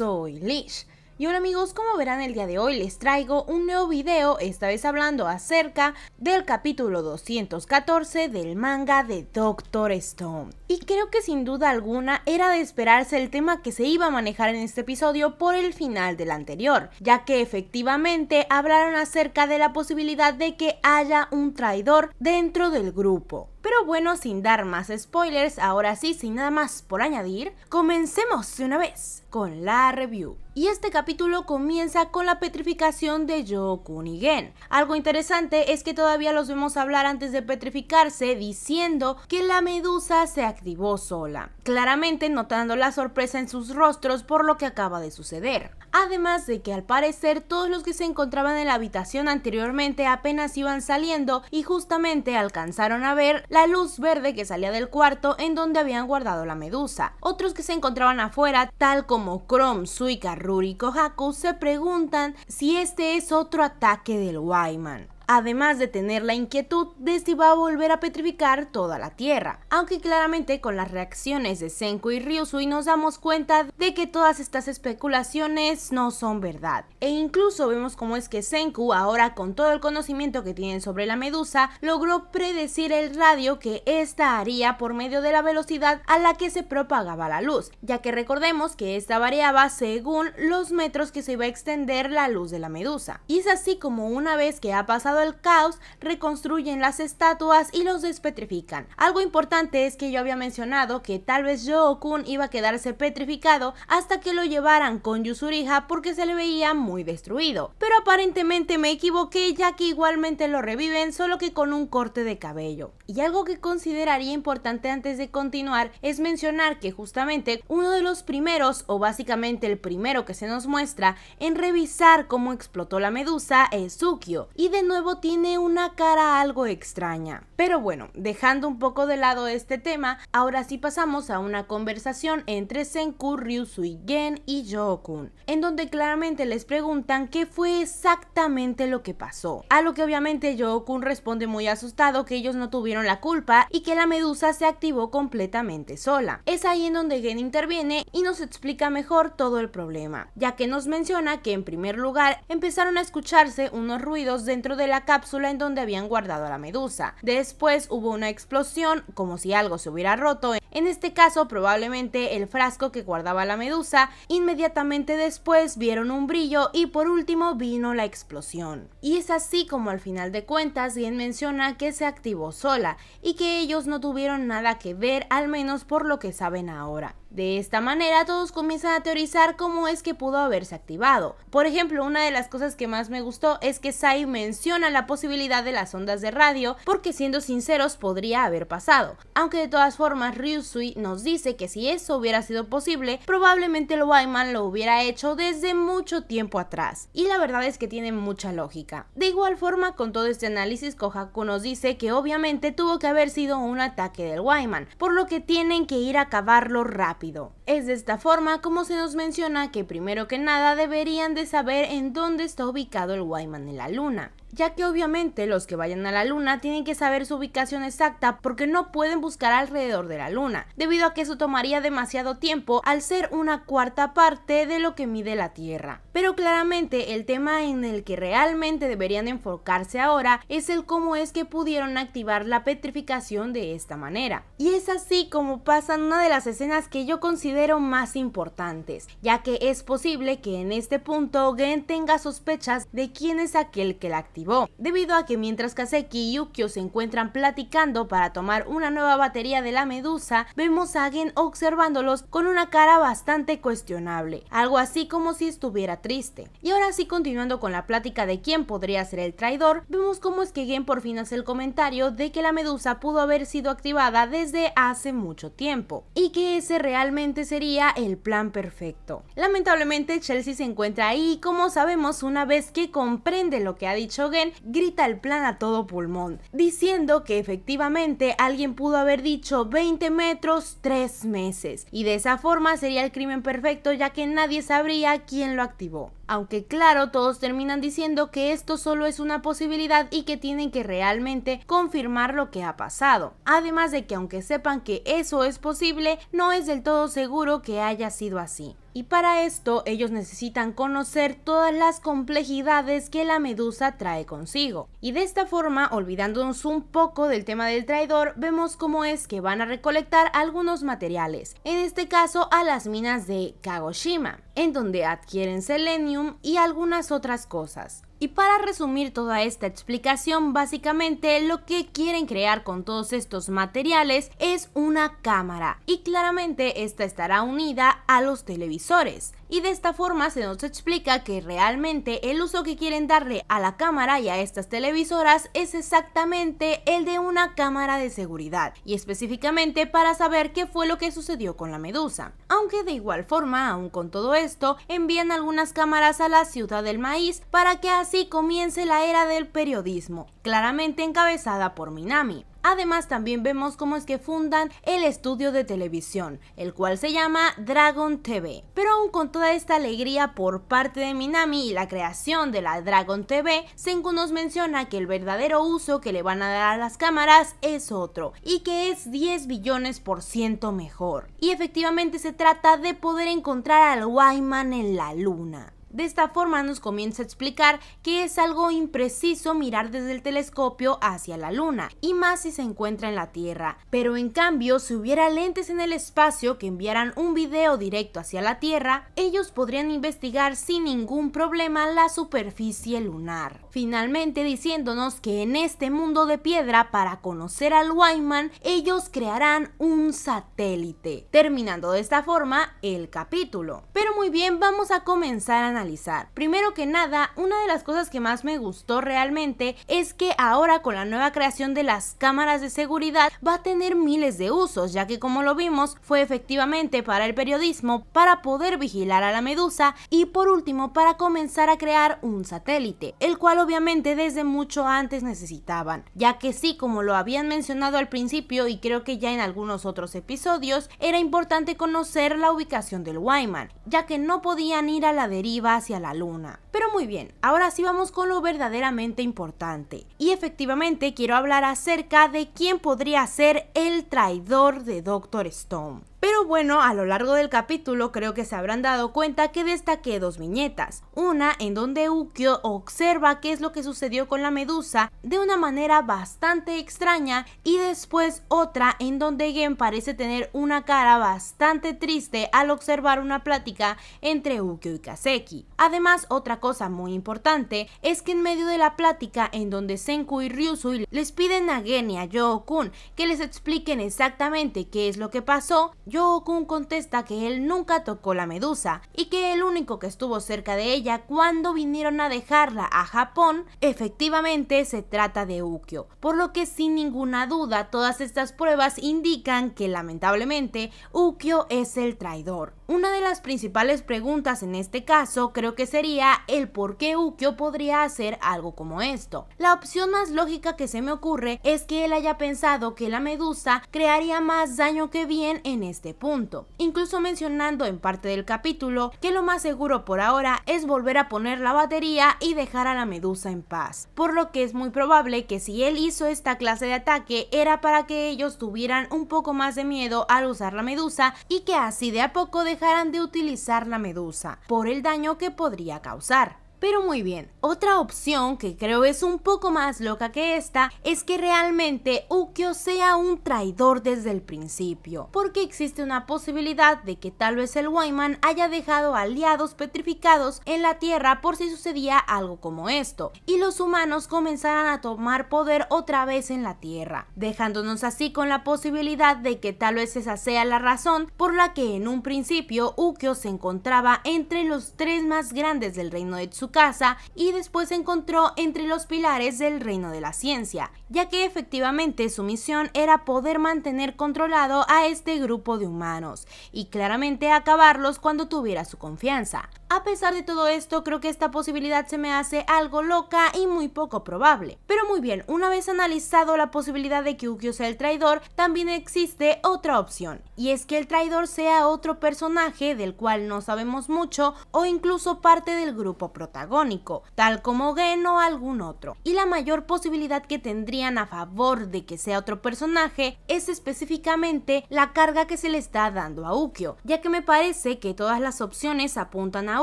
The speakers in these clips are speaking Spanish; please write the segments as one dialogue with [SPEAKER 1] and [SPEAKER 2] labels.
[SPEAKER 1] soy Lish. Y hola amigos, como verán el día de hoy les traigo un nuevo video, esta vez hablando acerca del capítulo 214 del manga de Doctor Stone. Y creo que sin duda alguna era de esperarse el tema que se iba a manejar en este episodio por el final del anterior, ya que efectivamente hablaron acerca de la posibilidad de que haya un traidor dentro del grupo. Pero bueno, sin dar más spoilers, ahora sí, sin nada más por añadir, comencemos de una vez con la review. Y este capítulo comienza con la petrificación de Yo Kunigen. Algo interesante es que todavía los vemos hablar antes de petrificarse diciendo que la medusa se ha activó sola, claramente notando la sorpresa en sus rostros por lo que acaba de suceder. Además de que al parecer todos los que se encontraban en la habitación anteriormente apenas iban saliendo y justamente alcanzaron a ver la luz verde que salía del cuarto en donde habían guardado la medusa. Otros que se encontraban afuera, tal como Chrome, Suika, Ruri y Kohaku, se preguntan si este es otro ataque del Wyman además de tener la inquietud de si va a volver a petrificar toda la Tierra. Aunque claramente con las reacciones de Senku y Ryusui nos damos cuenta de que todas estas especulaciones no son verdad. E incluso vemos cómo es que Senku, ahora con todo el conocimiento que tienen sobre la medusa, logró predecir el radio que esta haría por medio de la velocidad a la que se propagaba la luz, ya que recordemos que esta variaba según los metros que se iba a extender la luz de la medusa. Y es así como una vez que ha pasado el caos, reconstruyen las estatuas y los despetrifican. Algo importante es que yo había mencionado que tal vez Yo-kun iba a quedarse petrificado hasta que lo llevaran con Yuzuriha porque se le veía muy destruido. Pero aparentemente me equivoqué ya que igualmente lo reviven solo que con un corte de cabello. Y algo que consideraría importante antes de continuar es mencionar que justamente uno de los primeros o básicamente el primero que se nos muestra en revisar cómo explotó la medusa es Tsukio. Y de nuevo tiene una cara algo extraña. Pero bueno, dejando un poco de lado este tema, ahora sí pasamos a una conversación entre Senku, Ryusui, Gen y Jokun, en donde claramente les preguntan qué fue exactamente lo que pasó. A lo que obviamente Jokun responde muy asustado que ellos no tuvieron la culpa y que la medusa se activó completamente sola. Es ahí en donde Gen interviene y nos explica mejor todo el problema, ya que nos menciona que en primer lugar empezaron a escucharse unos ruidos dentro de la cápsula en donde habían guardado a la medusa. Después hubo una explosión, como si algo se hubiera roto, en este caso probablemente el frasco que guardaba la medusa, inmediatamente después vieron un brillo y por último vino la explosión. Y es así como al final de cuentas bien menciona que se activó sola y que ellos no tuvieron nada que ver al menos por lo que saben ahora. De esta manera todos comienzan a teorizar cómo es que pudo haberse activado. Por ejemplo, una de las cosas que más me gustó es que Sai menciona la posibilidad de las ondas de radio porque siendo sinceros podría haber pasado. Aunque de todas formas Ryusui nos dice que si eso hubiera sido posible, probablemente el Wyman lo hubiera hecho desde mucho tiempo atrás. Y la verdad es que tiene mucha lógica. De igual forma, con todo este análisis, Kohaku nos dice que obviamente tuvo que haber sido un ataque del Wyman, por lo que tienen que ir a acabarlo rápido es de esta forma como se nos menciona que primero que nada deberían de saber en dónde está ubicado el Wyman en la Luna ya que obviamente los que vayan a la luna tienen que saber su ubicación exacta porque no pueden buscar alrededor de la luna, debido a que eso tomaría demasiado tiempo al ser una cuarta parte de lo que mide la Tierra. Pero claramente el tema en el que realmente deberían enfocarse ahora es el cómo es que pudieron activar la petrificación de esta manera. Y es así como pasan una de las escenas que yo considero más importantes, ya que es posible que en este punto Gen tenga sospechas de quién es aquel que la activó debido a que mientras Kaseki y Yukio se encuentran platicando para tomar una nueva batería de la medusa, vemos a Gen observándolos con una cara bastante cuestionable, algo así como si estuviera triste. Y ahora sí continuando con la plática de quién podría ser el traidor, vemos cómo es que Gen por fin hace el comentario de que la medusa pudo haber sido activada desde hace mucho tiempo, y que ese realmente sería el plan perfecto. Lamentablemente Chelsea se encuentra ahí como sabemos una vez que comprende lo que ha dicho grita el plan a todo pulmón, diciendo que efectivamente alguien pudo haber dicho 20 metros 3 meses y de esa forma sería el crimen perfecto ya que nadie sabría quién lo activó aunque claro, todos terminan diciendo que esto solo es una posibilidad y que tienen que realmente confirmar lo que ha pasado. Además de que aunque sepan que eso es posible, no es del todo seguro que haya sido así. Y para esto ellos necesitan conocer todas las complejidades que la medusa trae consigo. Y de esta forma, olvidándonos un poco del tema del traidor, vemos cómo es que van a recolectar algunos materiales, en este caso a las minas de Kagoshima, en donde adquieren Selenium y algunas otras cosas. Y para resumir toda esta explicación, básicamente lo que quieren crear con todos estos materiales es una cámara y claramente esta estará unida a los televisores. Y de esta forma se nos explica que realmente el uso que quieren darle a la cámara y a estas televisoras es exactamente el de una cámara de seguridad y específicamente para saber qué fue lo que sucedió con la medusa. Aunque de igual forma, aún con todo esto, envían algunas cámaras a la ciudad del maíz para que así así comience la era del periodismo, claramente encabezada por Minami. Además también vemos cómo es que fundan el estudio de televisión, el cual se llama Dragon TV. Pero aún con toda esta alegría por parte de Minami y la creación de la Dragon TV, Senku nos menciona que el verdadero uso que le van a dar a las cámaras es otro, y que es 10 billones por ciento mejor. Y efectivamente se trata de poder encontrar al Wyman en la luna. De esta forma nos comienza a explicar que es algo impreciso mirar desde el telescopio hacia la Luna, y más si se encuentra en la Tierra. Pero en cambio, si hubiera lentes en el espacio que enviaran un video directo hacia la Tierra, ellos podrían investigar sin ningún problema la superficie lunar. Finalmente diciéndonos que en este mundo de piedra, para conocer al Wyman, ellos crearán un satélite. Terminando de esta forma el capítulo. Pero muy bien, vamos a comenzar a analizar. Primero que nada, una de las cosas que más me gustó realmente es que ahora con la nueva creación de las cámaras de seguridad va a tener miles de usos, ya que como lo vimos fue efectivamente para el periodismo, para poder vigilar a la medusa y por último para comenzar a crear un satélite, el cual obviamente desde mucho antes necesitaban, ya que sí, como lo habían mencionado al principio y creo que ya en algunos otros episodios, era importante conocer la ubicación del Wyman, ya que no podían ir a la deriva hacia la luna. Pero muy bien, ahora sí vamos con lo verdaderamente importante. Y efectivamente quiero hablar acerca de quién podría ser el traidor de Doctor Stone. Pero bueno, a lo largo del capítulo creo que se habrán dado cuenta que destaqué dos viñetas. Una en donde Ukyo observa qué es lo que sucedió con la medusa de una manera bastante extraña y después otra en donde Gen parece tener una cara bastante triste al observar una plática entre Ukyo y Kaseki. Además, otra cosa muy importante es que en medio de la plática en donde Senku y Ryusui les piden a Gen y a Yo-kun que les expliquen exactamente qué es lo que pasó, Yokun contesta que él nunca tocó la medusa y que el único que estuvo cerca de ella cuando vinieron a dejarla a Japón efectivamente se trata de Ukyo, por lo que sin ninguna duda todas estas pruebas indican que lamentablemente Ukyo es el traidor. Una de las principales preguntas en este caso creo que sería el por qué Ukyo podría hacer algo como esto. La opción más lógica que se me ocurre es que él haya pensado que la medusa crearía más daño que bien en este este punto, incluso mencionando en parte del capítulo que lo más seguro por ahora es volver a poner la batería y dejar a la medusa en paz, por lo que es muy probable que si él hizo esta clase de ataque era para que ellos tuvieran un poco más de miedo al usar la medusa y que así de a poco dejaran de utilizar la medusa por el daño que podría causar. Pero muy bien, otra opción que creo es un poco más loca que esta es que realmente Ukio sea un traidor desde el principio, porque existe una posibilidad de que tal vez el Wyman haya dejado aliados petrificados en la Tierra por si sucedía algo como esto, y los humanos comenzaran a tomar poder otra vez en la Tierra, dejándonos así con la posibilidad de que tal vez esa sea la razón por la que en un principio Ukio se encontraba entre los tres más grandes del reino de casa y después se encontró entre los pilares del reino de la ciencia ya que efectivamente su misión era poder mantener controlado a este grupo de humanos y claramente acabarlos cuando tuviera su confianza. A pesar de todo esto, creo que esta posibilidad se me hace algo loca y muy poco probable. Pero muy bien, una vez analizado la posibilidad de que Ukyo sea el traidor, también existe otra opción, y es que el traidor sea otro personaje del cual no sabemos mucho o incluso parte del grupo protagónico, tal como Gen o algún otro. Y la mayor posibilidad que tendría a favor de que sea otro personaje es específicamente la carga que se le está dando a Ukyo, ya que me parece que todas las opciones apuntan a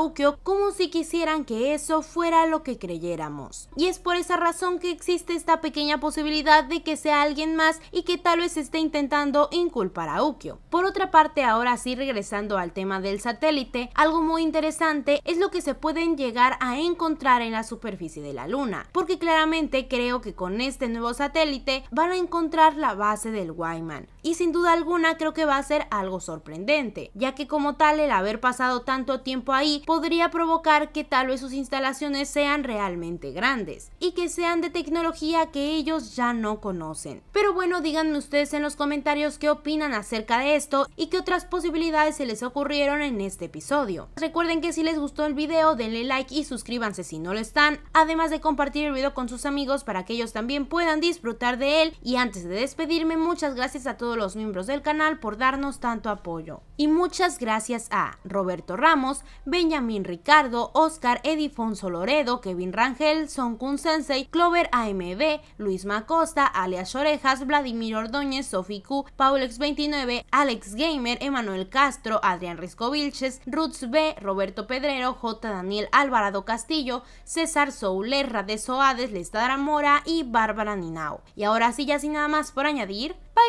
[SPEAKER 1] Ukio como si quisieran que eso fuera lo que creyéramos. Y es por esa razón que existe esta pequeña posibilidad de que sea alguien más y que tal vez esté intentando inculpar a Ukyo. Por otra parte, ahora sí regresando al tema del satélite, algo muy interesante es lo que se pueden llegar a encontrar en la superficie de la luna, porque claramente creo que con este nuevo satélite, van a encontrar la base del Wyman. Y sin duda alguna creo que va a ser algo sorprendente, ya que como tal el haber pasado tanto tiempo ahí podría provocar que tal vez sus instalaciones sean realmente grandes y que sean de tecnología que ellos ya no conocen. Pero bueno, díganme ustedes en los comentarios qué opinan acerca de esto y qué otras posibilidades se les ocurrieron en este episodio. Recuerden que si les gustó el video denle like y suscríbanse si no lo están, además de compartir el video con sus amigos para que ellos también puedan disfrutar de él y antes de despedirme muchas gracias a todos los miembros del canal por darnos tanto apoyo. Y muchas gracias a Roberto Ramos, Benjamín Ricardo, Oscar Edifonso Loredo, Kevin Rangel, Son Kun Sensei, Clover AMB, Luis Macosta, alias Orejas, Vladimir Ordóñez, Sofi Q, Paulex29, Alex Gamer, Emanuel Castro, Adrián Risco Vilches, Roots B, Roberto Pedrero, J. Daniel Alvarado Castillo, César Souler, De Soades, Lestadra Mora y Bárbara Nieves. Y ahora sí, ya sin nada más por añadir, bye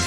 [SPEAKER 1] bye.